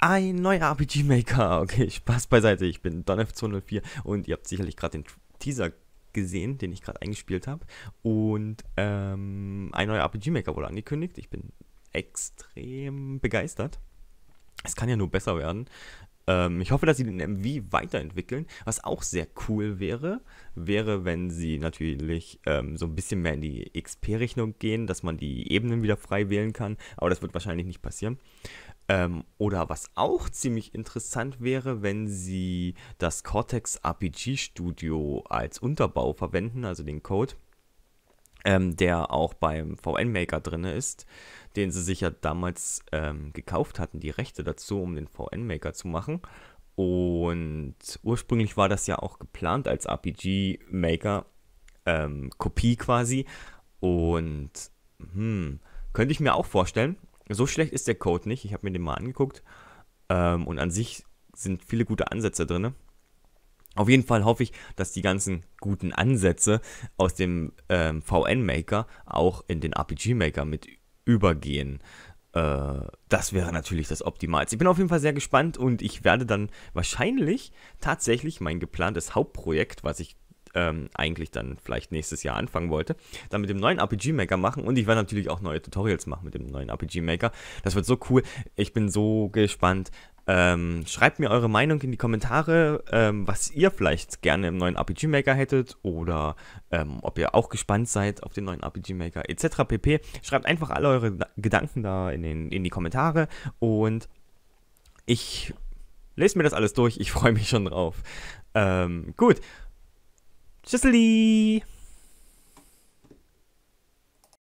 Ein neuer RPG Maker. Okay, Spaß beiseite. Ich bin DonF204 und ihr habt sicherlich gerade den Teaser gesehen, den ich gerade eingespielt habe. Und ähm, ein neuer RPG Maker wurde angekündigt. Ich bin extrem begeistert. Es kann ja nur besser werden. Ähm, ich hoffe, dass sie den MV weiterentwickeln. Was auch sehr cool wäre, wäre, wenn sie natürlich ähm, so ein bisschen mehr in die XP-Richtung gehen, dass man die Ebenen wieder frei wählen kann. Aber das wird wahrscheinlich nicht passieren. Ähm, oder was auch ziemlich interessant wäre, wenn sie das Cortex RPG Studio als Unterbau verwenden, also den Code, ähm, der auch beim VN Maker drin ist, den sie sich ja damals ähm, gekauft hatten, die Rechte dazu, um den VN Maker zu machen. Und ursprünglich war das ja auch geplant als RPG Maker ähm, Kopie quasi. Und hm, könnte ich mir auch vorstellen, so schlecht ist der Code nicht. Ich habe mir den mal angeguckt. Ähm, und an sich sind viele gute Ansätze drin. Auf jeden Fall hoffe ich, dass die ganzen guten Ansätze aus dem ähm, VN-Maker auch in den RPG-Maker mit übergehen. Äh, das wäre natürlich das Optimalste. Ich bin auf jeden Fall sehr gespannt und ich werde dann wahrscheinlich tatsächlich mein geplantes Hauptprojekt, was ich ähm, eigentlich dann vielleicht nächstes Jahr anfangen wollte, dann mit dem neuen RPG Maker machen und ich werde natürlich auch neue Tutorials machen mit dem neuen RPG Maker. Das wird so cool. Ich bin so gespannt. Ähm, schreibt mir eure Meinung in die Kommentare, ähm, was ihr vielleicht gerne im neuen RPG Maker hättet oder ähm, ob ihr auch gespannt seid auf den neuen RPG Maker etc. pp. Schreibt einfach alle eure Gedanken da in, den, in die Kommentare und ich lese mir das alles durch. Ich freue mich schon drauf. Ähm, gut. Tschüssli!